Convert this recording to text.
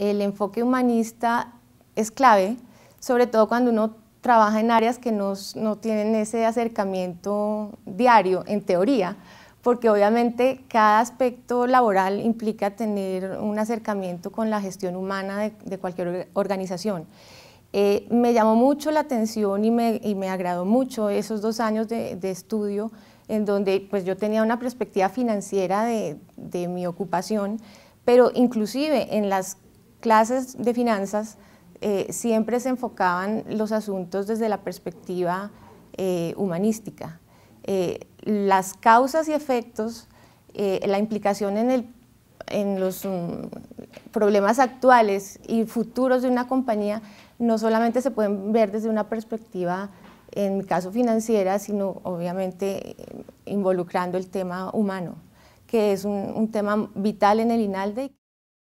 el enfoque humanista es clave, sobre todo cuando uno trabaja en áreas que no, no tienen ese acercamiento diario, en teoría, porque obviamente cada aspecto laboral implica tener un acercamiento con la gestión humana de, cualquier organización. Eh, me llamó mucho la atención y me, y me agradó mucho esos dos años de, de, estudio en donde pues, yo tenía una perspectiva financiera de, de mi ocupación, pero inclusive en las clases de finanzas eh, siempre se enfocaban los asuntos desde la perspectiva eh, humanística. Eh, las causas y efectos, la implicación en, el, en los mm, problemas actuales y futuros de una compañía no solamente se pueden ver desde una perspectiva, en caso financiera, sino obviamente involucrando el tema humano, que es un, un tema vital en el INALDE.